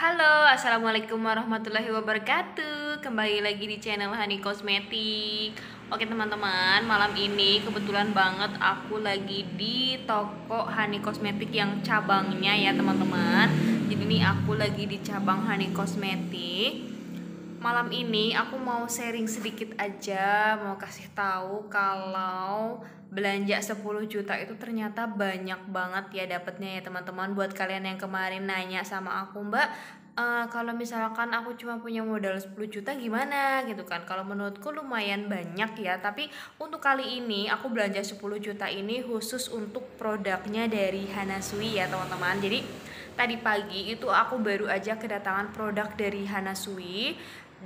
Halo, Assalamualaikum warahmatullahi wabarakatuh Kembali lagi di channel Hani Kosmetik Oke teman-teman, malam ini kebetulan banget aku lagi di toko Hani Kosmetik yang cabangnya ya teman-teman Jadi ini aku lagi di cabang Hani Kosmetik malam ini aku mau sharing sedikit aja mau kasih tahu kalau belanja 10 juta itu ternyata banyak banget ya dapatnya ya teman-teman buat kalian yang kemarin nanya sama aku mbak uh, kalau misalkan aku cuma punya modal 10 juta gimana gitu kan kalau menurutku lumayan banyak ya tapi untuk kali ini aku belanja 10 juta ini khusus untuk produknya dari Hanasui ya teman-teman jadi tadi pagi itu aku baru aja kedatangan produk dari Hanasui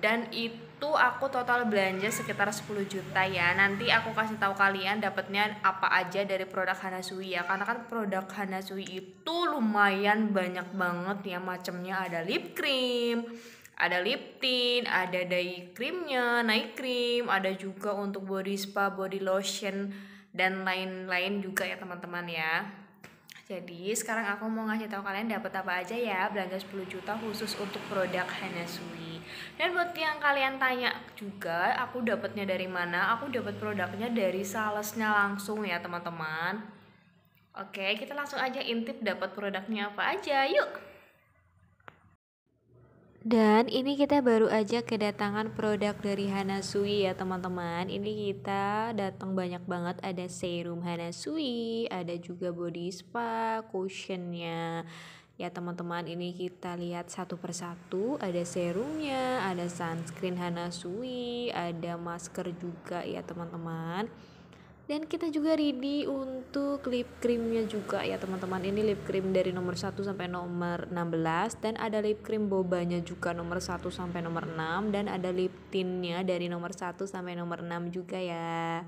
dan itu aku total belanja sekitar 10 juta ya nanti aku kasih tahu kalian dapatnya apa aja dari produk Hanasui ya karena kan produk Hanasui itu lumayan banyak banget ya macamnya ada lip cream ada lip tint, ada day creamnya, night cream, ada juga untuk body spa, body lotion, dan lain-lain juga ya teman-teman ya. Jadi sekarang aku mau ngasih tahu kalian dapat apa aja ya belanja 10 juta khusus untuk produk Hanasui. Dan buat yang kalian tanya juga, aku dapatnya dari mana? Aku dapat produknya dari salesnya langsung ya teman-teman. Oke, kita langsung aja intip dapat produknya apa aja. Yuk. Dan ini kita baru aja kedatangan produk dari Hanasui ya teman-teman Ini kita datang banyak banget ada serum Hanasui Ada juga body spa, cushionnya Ya teman-teman ini kita lihat satu persatu Ada serumnya, ada sunscreen Hanasui Ada masker juga ya teman-teman dan kita juga ready untuk lip creamnya juga ya teman-teman ini lip cream dari nomor 1 sampai nomor 16 dan ada lip cream bobanya juga nomor 1 sampai nomor 6 dan ada lip tintnya dari nomor 1 sampai nomor 6 juga ya